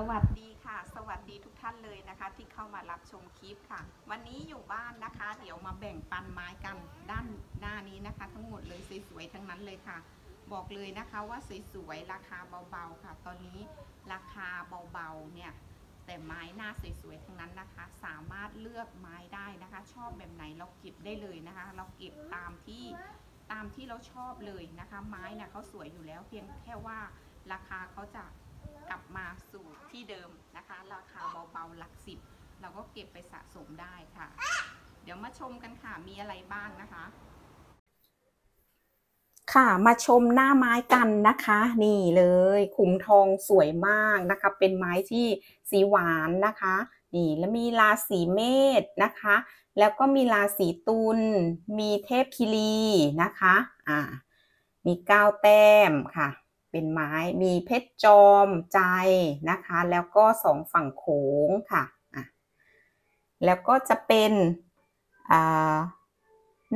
สวัสดีค่ะ สวัสดีทุกท่านเลยนะคะที่เข้ามารับชมคลิปค่ะ วันนี้อยู่บ้านนะคะ เดี๋ยวมาแบ่งปันไม้กันด้านหน้านี้นะคะ ทั้งหมดเลยสวยๆทั้งนั้นเลยค่ะ บอกเลยนะคะว่าสวยๆราคาเบาๆค่ะ ตอนนี้ราคาเบาๆเนี่ยแต่ไม้หน้าสวยๆทั้งนั้นนะคะ สามารถเลือกไม้ได้นะคะ ชอบแบบไหนเราเก็บได้เลยนะคะ เราเก็บตามที่ตามที่เราชอบเลยนะคะ ไม้เนี่ยเขาสวยอยู่แล้ว เพียงแค่ว่าราคาเขาจะกลับมาสู่ที่เดิมนะคะราคา เบาๆหลักสิบ เราก็เก็บไปสะสมได้ค่ะ เดี๋ยวมาชมกันค่ะมีอะไรบ้างนะคะ ค่ะมาชมหน้าไม้กันนะคะ นี่เลยขุมทองสวยมากนะคะ เป็นไม้ที่สีหวานนะคะ นี่แล้วมีราศีเมษนะคะ แล้วก็มีราศีตุลมีเทพคิรีนะคะ อ่า มีเก้าแต้มค่ะเป็นไม้มีเพชรจอมใจ นะคะ แล้วก็สองฝั่งโขงค่ะ แล้วก็จะเป็น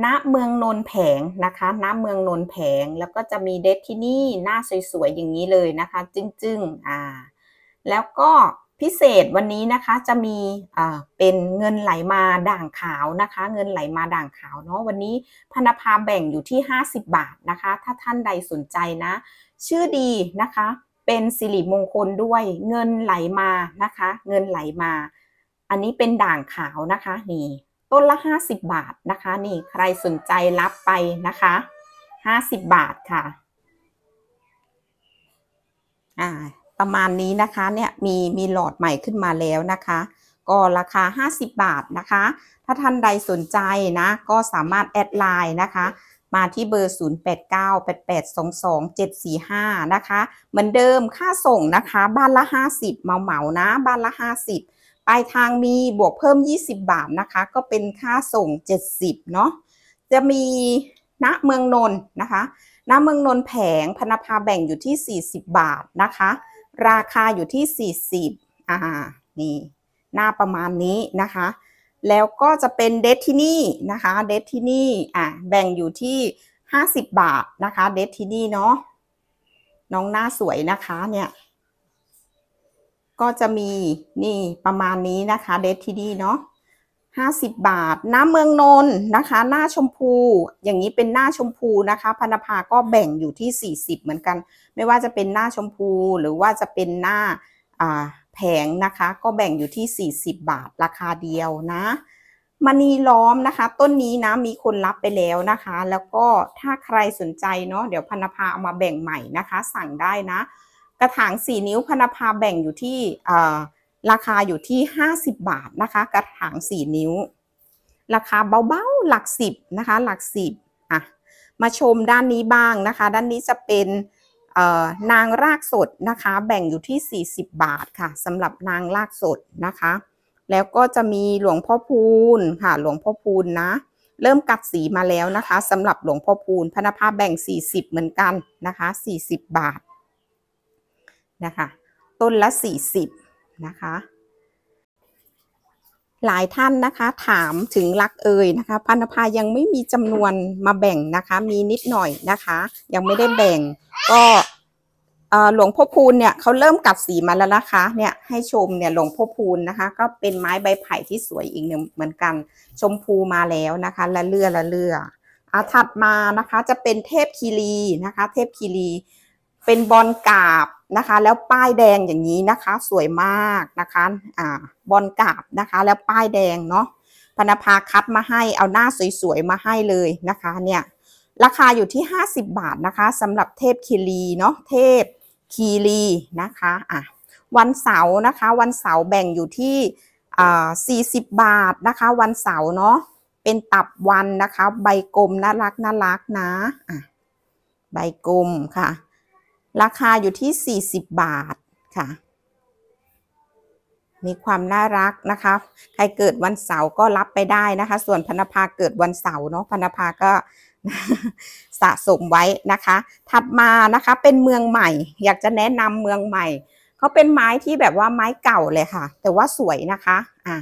ณเมืองนนแผง นะคะณเมืองนนแผง แล้วก็จะมีเดทที่นี่หน้าสวยๆ อย่างนี้เลยนะคะจึ้งๆ อ่าแล้วก็พิเศษวันนี้นะคะ จะมีอ่าเป็นเงินไหลมาด่างขาวนะคะเงินไหลมาด่างขาวเนาะวันนี้พนภาแบ่งอยู่ที่ 50 บาทนะคะ ถ้าท่านใดสนใจนะชื่อดีนะคะ เป็นสิริมงคลด้วยเงินไหลมานะคะ เงินไหลมา อันนี้เป็นด่างขาวนะคะ นี่ ต้นละ 50 บาทนะคะ นี่ ใครสนใจรับไปนะคะ 50 บาทค่ะอ่าประมาณนี้นะคะ เนี่ย มี มีหลอดใหม่ขึ้นมาแล้วนะคะ ก็ราคา 50 บาทนะคะ ถ้าท่านใดสนใจนะ ก็สามารถแอดไลน์นะคะมาที่เบอร์ 0898822745 นะคะ เหมือนเดิมค่าส่งนะคะ บ้านละ 50 เมาเหมานะ บ้านละ 50 ปลายทางมีบวกเพิ่ม 20 บาทนะคะ ก็เป็นค่าส่ง 70 เนาะ จะมีณเมืองนนท์นะคะ ณเมืองนนท์แผงพนภาแบ่งอยู่ที่ 40 บาทนะคะ ราคาอยู่ที่ 40 อ่า นี่ หน้าประมาณนี้นะคะแล้วก็จะเป็นเดทที่นี่นะคะ เดทที่นี่อ่ะแบ่งอยู่ที่ 50 บาทนะคะ เดทที่นี่เนาะ น้องหน้าสวยนะคะ เนี่ย ก็จะมีนี่ประมาณนี้นะคะ เดทที่นี่เนาะห้าสิบบาทหน้าเมืองนนนะคะ หน้าชมพู อย่างนี้เป็นหน้าชมพูนะคะพนภาก็แบ่งอยู่ที่สี่สิบเหมือนกัน ไม่ว่าจะเป็นหน้าชมพูหรือว่าจะเป็นหน้า อ่าแผงนะคะ ก็แบ่งอยู่ที่ 40 บาทราคาเดียวนะมณีล้อมนะคะต้นนี้นะ มีคนรับไปแล้วนะคะ แล้วก็ถ้าใครสนใจเนาะเดี๋ยวพนภาเอามาแบ่งใหม่นะคะ สั่งได้นะ กระถาง 4นิ้วพนภาแบ่งอยู่ที่ราคาอยู่ที่ 50 บาทนะคะ กระถาง 4 นิ้ว ราคาเบาๆหลัก10นะคะหลัก10อ่ะมาชมด้านนี้บ้างนะคะ ด้านนี้จะเป็นนางรากสดนะคะแบ่งอยู่ที่ 40 บาทค่ะสำหรับนางรากสดนะคะ แล้วก็จะมีหลวงพ่อพูนค่ะหลวงพ่อพูนนะเริ่มกัดสีมาแล้วนะคะสำหรับหลวงพ่อพูนพนภาพแบ่ง 40 เหมือนกันนะคะ40 บาทนะคะต้นละ 40นะคะหลายท่านนะคะถามถึงรักเอ่ยนะคะพันธภายังไม่มีจำนวนมาแบ่งนะคะมีนิดหน่อยนะคะ ยังไม่ได้แบ่งก็หลวงพ่อพูนเนี่ยเขาเริ่มกัดสีมาแล้วนะคะ เนี่ยให้ชมเนี่ยหลวงพ่อพูนนะคะ ก็เป็นไม้ใบไผ่ที่สวยอีกหนึ่งเหมือนกันชมพูมาแล้วนะคะละเลือละเลืออาถัดมานะคะจะเป็นเทพคีรีนะคะ เทพคีรีเป็นบอลกาบนะคะ แล้วป้ายแดงอย่างนี้นะคะ สวยมากนะคะอ่าบอลกาบนะคะแล้วป้ายแดงเนาะพนภาคัดมาให้เอาหน้าสวย ๆ มาให้เลยนะคะ เนี่ยราคาอยู่ที่ 50 บาทนะคะสำหรับเทพคีรีเนาะเทพคีรีนะคะอ่ะวันเสาร์นะคะ วันเสาร์แบ่งอยู่ที่สี่สิบบาทนะคะ วันเสาร์เนาะเป็นตับวันนะคะใบกลมน่ารักน่ารักนะอ่ะใบกลมค่ะ ราคาอยู่ที่ 40 บาทค่ะ มีความน่ารักนะคะใครเกิดวันเสาร์ก็รับไปได้นะคะ ส่วนพนภาเกิดวันเสาร์เนาะพนภาก็สะสมไว้นะคะ ถัดมานะคะ เป็นเมืองใหม่ อยากจะแนะนำเมืองใหม่เขาเป็นไม้ที่แบบว่าไม้เก่าเลยค่ะ แต่ว่าสวยนะคะ อ่ะ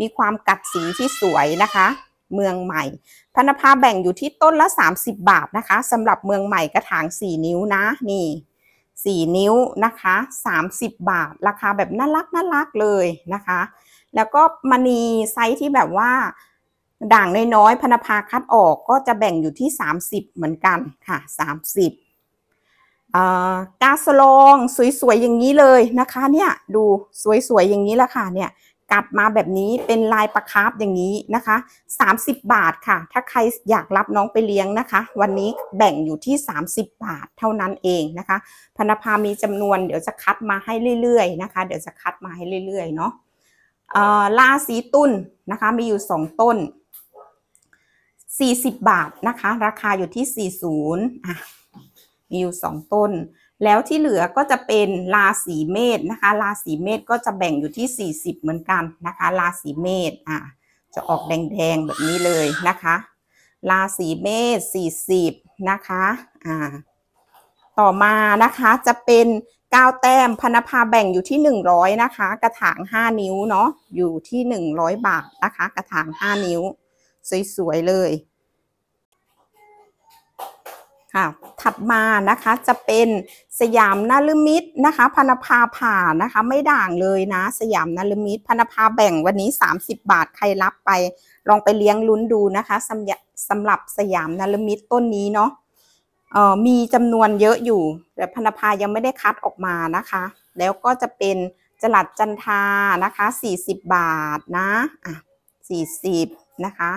มีความกัดสีที่สวยนะคะ เมืองใหม่พันธภาแบ่งอยู่ที่ต้นละ 30 บาทนะคะสำหรับเมืองใหม่กระถาง 4 นิ้วนะนี่4นิ้วนะคะ 30 บาทราคาแบบน่ารักน่ารักเลยนะคะ แล้วก็มณีไซส์ที่แบบว่าด่างน้อยๆพนภาคัดออกก็จะแบ่งอยู่ที่ 30 เหมือนกันค่ะ 30กาสลองสวยๆอย่างนี้เลยนะคะเนี่ยดูสวยๆอย่างนี้ละค่ะเนี่ยกลับมาแบบนี้เป็นลายประคับอย่างนี้นะคะ 30 บาทค่ะ ถ้าใครอยากรับน้องไปเลี้ยงนะคะ วันนี้แบ่งอยู่ที่ 30 บาทเท่านั้นเองนะคะพนภามีจำนวนเดี๋ยวจะคัดมาให้เรื่อยๆนะคะเดี๋ยวจะคัดมาให้เรื่อยๆเนาะลาสีตุ้นนะคะมีอยู่ 2 ต้น40บาทนะคะ ราคาอยู่ที่40อ่ะมีอยู่2ต้นแล้วที่เหลือก็จะเป็นราศีเมษนะคะราศีเมษก็จะแบ่งอยู่ที่40เหมือนกันนะคะราศีเมษอ่ะจะออกแดงๆแบบนี้เลยนะคะราศีเมษ40นะคะอ่าต่อมานะคะจะเป็นกาวแต้มพนภาแบ่งอยู่ที่100นะคะ กระถาง5นิ้วเนาะอยู่ที่100บาทนะคะ กระถาง5นิ้วสวยๆเลยค่ะ ถัดมานะคะจะเป็นสยามนารมิตรนะคะพนภาผ่านะคะ ไม่ด่างเลยนะ สยามนารมิตรพนภาแบ่งวันนี้ 30 บาทใครรับไปลองไปเลี้ยงลุ้นดูนะคะสำหรับสยามนารมิตรต้นนี้เนาะเอ่อมีจำนวนเยอะอยู่แต่พนภายังไม่ได้คัดออกมานะคะ แล้วก็จะเป็นจลัดจันทานะคะ 40 บาทนะอ่ะ40 นะคะ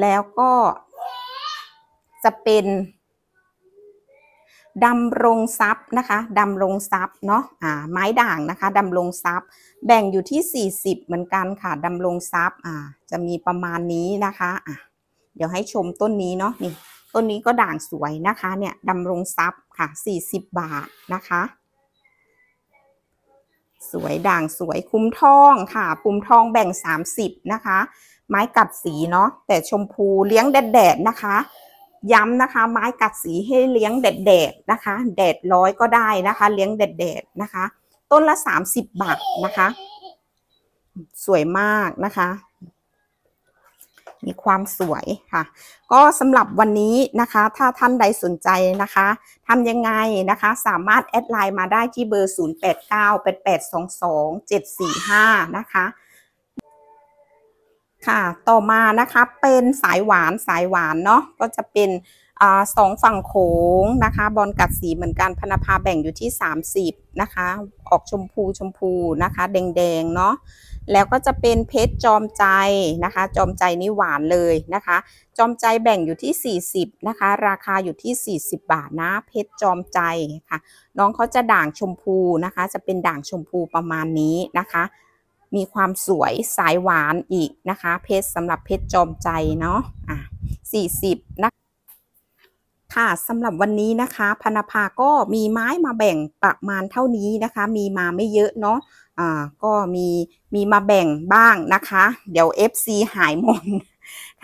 แล้วก็จะเป็นดำรงทรัพย์นะคะดำรงทรัพย์เนาะอ่าไม้ด่างนะคะดำรงทรัพย์ แบ่งอยู่ที่ 40เหมือนกันค่ะดำรงทรัพย์อ่าจะมีประมาณนี้นะคะอ่ะเดี๋ยวให้ชมต้นนี้เนาะนี่ต้นนี้ก็ด่างสวยนะคะเนี่ยดำรงทรัพย์ค่ะ 40 บาทนะคะ สวยด่างสวยคุ้มทองค่ะคุ้มทองแบ่ง30 นะคะไม้กัดสีเนาะแต่ชมพูเลี้ยงแดดแดดนะคะ ย้ำนะคะ ไม้กัดสีให้เลี้ยงแดดแดดนะคะ แดดร้อยก็ได้นะคะ เลี้ยงแดดแดดนะคะ ต้นละสามสิบบาทนะคะ สวยมากนะคะ มีความสวยค่ะ ก็สำหรับวันนี้นะคะ ถ้าท่านใดสนใจนะคะทำยังไงนะคะ สามารถแอดไลน์มาได้ที่เบอร์0898822745นะคะค่ะต่อมานะคะเป็นสายหวานสายหวานเนาะก็จะเป็นอสองฝั่งโขงนะคะ บอลกัดสีเหมือนกันพนภาแบ่งอยู่ที่30นะคะออกชมพูชมพูนะคะ แดงแดงเนาะแล้วก็จะเป็นเพชรจอมใจนะคะจอมใจนี่หวานเลยนะคะ จอมใจแบ่งอยู่ที่40นะคะราคาอยู่ที่ 40บาทนะ เพชรจอมใจค่ะน้องเขาจะด่างชมพูนะคะจะเป็นด่างชมพูประมาณนี้นะคะมีความสวยสายหวานอีกนะคะ เพชรสำหรับเพชรจอมใจเนาะอ่ะสี่สิบนะค่ะสำหรับวันนี้นะคะพนภาก็มีไม้มาแบ่งประมาณเท่านี้นะคะ มีมาไม่เยอะเนาะอ่าก็มีมีมาแบ่งบ้างนะคะ เดี๋ยว FC หายหมด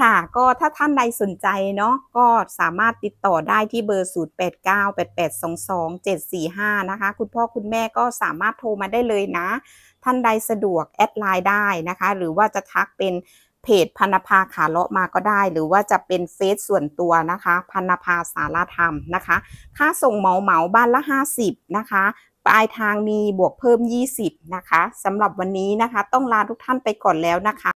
ค่ะ ก็ถ้าท่านใดสนใจเนาะก็สามารถติดต่อได้ที่เบอร์0898822745นะคะ คุณพ่อ คุณแม่ก็สามารถโทรมาได้เลยนะท่านใดสะดวกแอดไลน์ได้นะคะ หรือว่าจะทักเป็นเพจพันภาขาเลาะมาก็ได้ หรือว่าจะเป็นเฟซส่วนตัวนะคะพันภาสารธรรมนะคะ ค่าส่งเหมาเหมาบ้านละ 50 นะคะปลายทางมีบวกเพิ่ม20 นะคะสำหรับวันนี้นะคะต้องลาทุกท่านไปก่อนแล้วนะคะ